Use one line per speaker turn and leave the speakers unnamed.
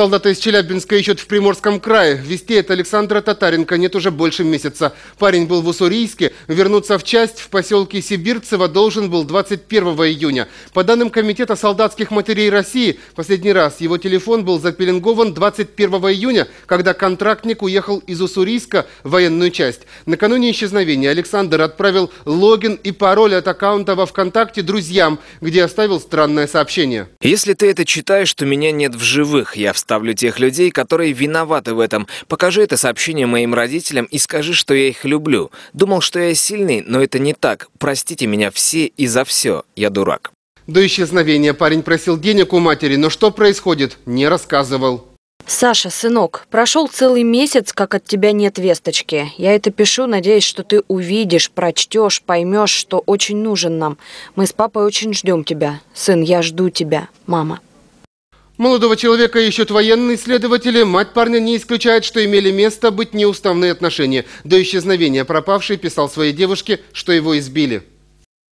солдата из Челябинска ищут в Приморском крае. Вести от Александра Татаренко нет уже больше месяца. Парень был в Уссурийске. Вернуться в часть в поселке Сибирцево должен был 21 июня. По данным Комитета солдатских матерей России, последний раз его телефон был запеленгован 21 июня, когда контрактник уехал из Уссурийска в военную часть. Накануне исчезновения Александр отправил логин и пароль от аккаунта во ВКонтакте друзьям, где оставил странное сообщение.
Если ты это читаешь, то меня нет в живых. Я встал оставлю тех людей, которые виноваты в этом. Покажи это сообщение моим родителям и скажи, что я их люблю. Думал, что я сильный, но это не так. Простите меня все и за все. Я дурак».
До исчезновения парень просил денег у матери, но что происходит, не рассказывал.
«Саша, сынок, прошел целый месяц, как от тебя нет весточки. Я это пишу, надеюсь, что ты увидишь, прочтешь, поймешь, что очень нужен нам. Мы с папой очень ждем тебя. Сын, я жду тебя. Мама».
Молодого человека ищут военные следователи. Мать парня не исключает, что имели место быть неуставные отношения. До исчезновения пропавший писал своей девушке, что его избили.